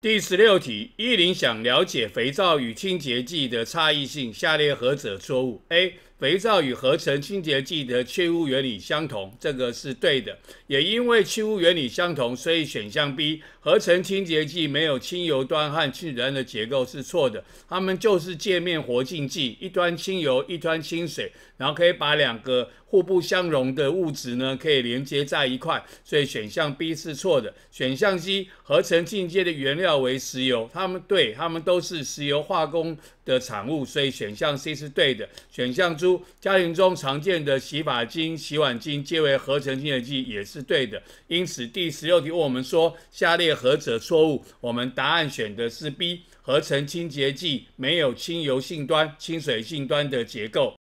第十六题，依林想了解肥皂与清洁剂的差异性，下列何者错误？A 肥皂与合成清洁剂的去污原理相同，这个是对的。也因为去污原理相同，所以选项 B，合成清洁剂没有清油端和去水的结构是错的。它们就是界面活性剂，一端清油，一端清水，然后可以把两个互不相容的物质呢，可以连接在一块。所以选项 B 是错的。选项 C，合成清洁的原料为石油，它们对，它们都是石油化工。的产物，所以选项 C 是对的。选项中，家庭中常见的洗发精、洗碗精皆为合成清洁剂，也是对的。因此，第十六题问我们说下列何者错误，我们答案选的是 B，合成清洁剂没有亲油性端、亲水性端的结构。